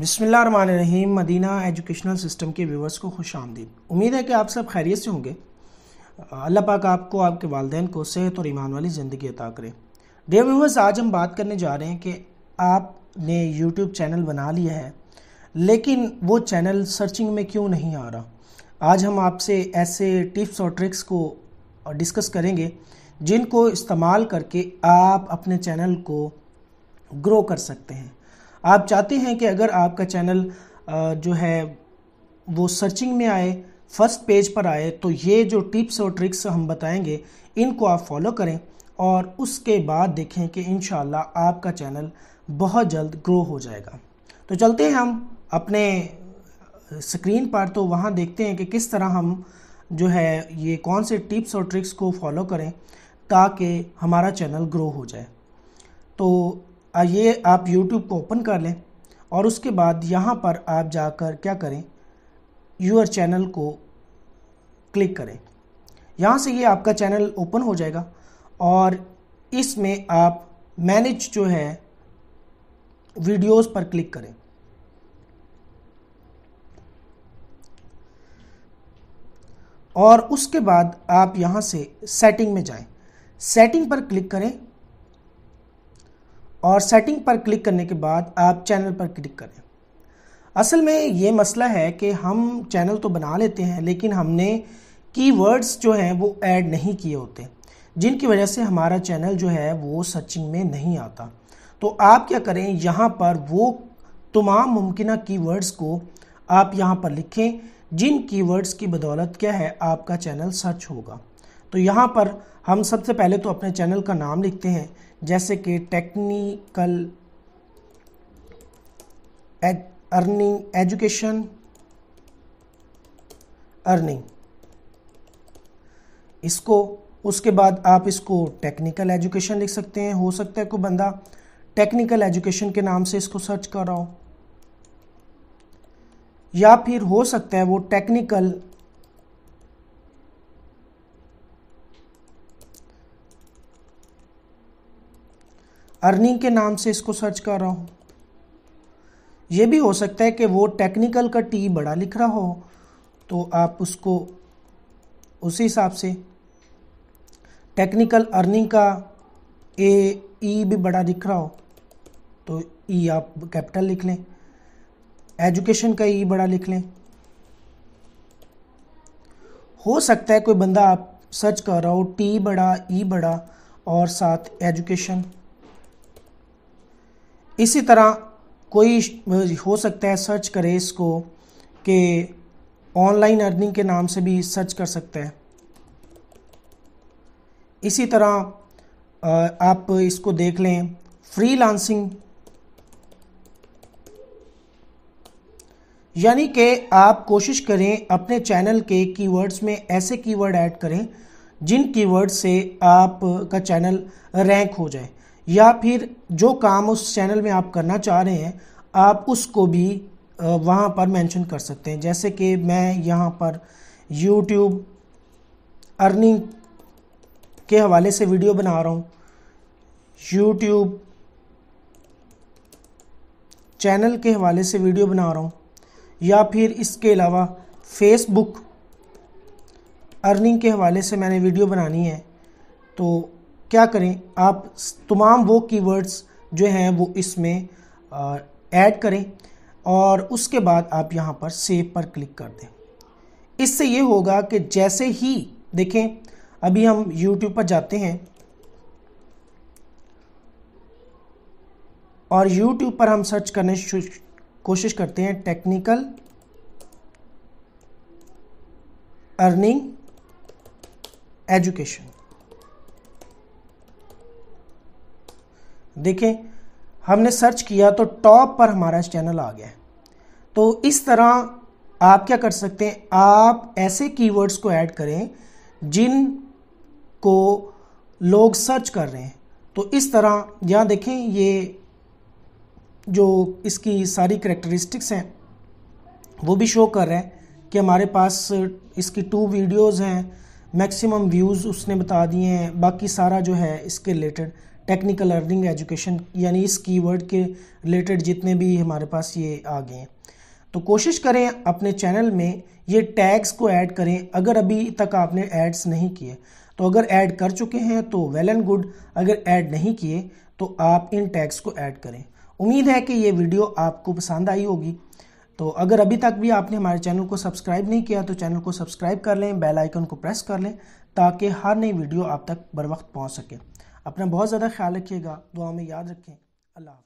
बिसमीम Madina educational system के viewers को खुश आमदीद उम्मीद है कि आप सब खैरियत से होंगे अल्लाह पाक आपको आपके वालदेन को सेहत और ईमान वाली ज़िंदगी अता करें डे व्यूवर्स आज हम बात करने जा रहे हैं कि आपने यूट्यूब चैनल बना लिया है लेकिन वो चैनल सर्चिंग में क्यों नहीं आ रहा आज हम आपसे ऐसे टिप्स और ट्रिक्स को डिस्कस करेंगे जिनको इस्तेमाल करके आप अपने चैनल को ग्रो कर सकते हैं आप चाहते हैं कि अगर आपका चैनल जो है वो सर्चिंग में आए फर्स्ट पेज पर आए तो ये जो टिप्स और ट्रिक्स हम बताएंगे इनको आप फॉलो करें और उसके बाद देखें कि इन आपका चैनल बहुत जल्द ग्रो हो जाएगा तो चलते हैं हम अपने स्क्रीन पर तो वहाँ देखते हैं कि किस तरह हम जो है ये कौन से टिप्स और ट्रिक्स को फॉलो करें ताकि हमारा चैनल ग्रो हो जाए तो ये आप यूट्यूब को ओपन कर लें और उसके बाद यहाँ पर आप जाकर क्या करें यूर चैनल को क्लिक करें यहाँ से ये आपका चैनल ओपन हो जाएगा और इसमें आप मैनेज जो है वीडियोस पर क्लिक करें और उसके बाद आप यहाँ से सेटिंग में जाएं सेटिंग पर क्लिक करें और सेटिंग पर क्लिक करने के बाद आप चैनल पर क्लिक करें असल में ये मसला है कि हम चैनल तो बना लेते हैं लेकिन हमने कीवर्ड्स जो हैं वो ऐड नहीं किए होते जिनकी वजह से हमारा चैनल जो है वो सर्चिंग में नहीं आता तो आप क्या करें यहाँ पर वो तमाम मुमकिन कीवर्ड्स को आप यहाँ पर लिखें जिन कीवर्ड्स की बदौलत क्या है आपका चैनल सर्च होगा तो यहाँ पर हम सबसे पहले तो अपने चैनल का नाम लिखते हैं जैसे कि टेक्निकल अर्निंग एजुकेशन अर्निंग इसको उसके बाद आप इसको टेक्निकल एजुकेशन लिख सकते हैं हो सकता है कोई बंदा टेक्निकल एजुकेशन के नाम से इसको सर्च कर रहा हो या फिर हो सकता है वो टेक्निकल अर्निंग के नाम से इसको सर्च कर रहा हूं ये भी हो सकता है कि वो टेक्निकल का टी बड़ा लिख रहा हो तो आप उसको उसी हिसाब से टेक्निकल अर्निंग का ए ई भी बड़ा लिख रहा हो तो ई आप कैपिटल लिख लें एजुकेशन का ई बड़ा लिख लें हो सकता है कोई बंदा आप सर्च कर रहा हो टी बड़ा ई बड़ा और साथ एजुकेशन इसी तरह कोई हो सकता है सर्च करे इसको कि ऑनलाइन अर्निंग के नाम से भी सर्च कर सकते हैं इसी तरह आप इसको देख लें फ्री लांसिंग यानी कि आप कोशिश करें अपने चैनल के कीवर्ड्स में ऐसे कीवर्ड ऐड करें जिन कीवर्ड से आपका चैनल रैंक हो जाए या फिर जो काम उस चैनल में आप करना चाह रहे हैं आप उसको भी वहाँ पर मेंशन कर सकते हैं जैसे कि मैं यहाँ पर यूट्यूब अर्निंग के हवाले से वीडियो बना रहा हूँ यूट्यूब चैनल के हवाले से वीडियो बना रहा हूँ या फिर इसके अलावा फेसबुक अर्निंग के हवाले से मैंने वीडियो बनानी है तो क्या करें आप तमाम वो कीवर्ड्स जो हैं वो इसमें ऐड करें और उसके बाद आप यहाँ पर सेव पर क्लिक कर दें इससे ये होगा कि जैसे ही देखें अभी हम यूट्यूब पर जाते हैं और यूट्यूब पर हम सर्च करने कोशिश करते हैं टेक्निकल अर्निंग एजुकेशन देखें हमने सर्च किया तो टॉप पर हमारा चैनल आ गया तो इस तरह आप क्या कर सकते हैं आप ऐसे कीवर्ड्स को ऐड करें जिन को लोग सर्च कर रहे हैं तो इस तरह यहाँ देखें ये जो इसकी सारी करेक्टरिस्टिक्स हैं वो भी शो कर रहे हैं कि हमारे पास इसकी टू वीडियोस हैं मैक्सिमम व्यूज़ उसने बता दिए हैं बाकी सारा जो है इसके रिलेटेड टेक्निकल लर्निंग एजुकेशन यानी इस कीवर्ड के रिलेटेड जितने भी हमारे पास ये आ गए हैं तो कोशिश करें अपने चैनल में ये टैग्स को ऐड करें अगर अभी तक आपने एड्स नहीं किए तो अगर ऐड कर चुके हैं तो वेल एंड गुड अगर ऐड नहीं किए तो आप इन टैग्स को ऐड करें उम्मीद है कि ये वीडियो आपको पसंद आई होगी तो अगर अभी तक भी आपने हमारे चैनल को सब्सक्राइब नहीं किया तो चैनल को सब्सक्राइब कर लें बेल आइकन को प्रेस कर लें ताकि हर नई वीडियो आप तक बर वक्त पहुँच सके अपना बहुत ज़्यादा ख्याल रखिएगा दुआ में याद रखें अल्लाह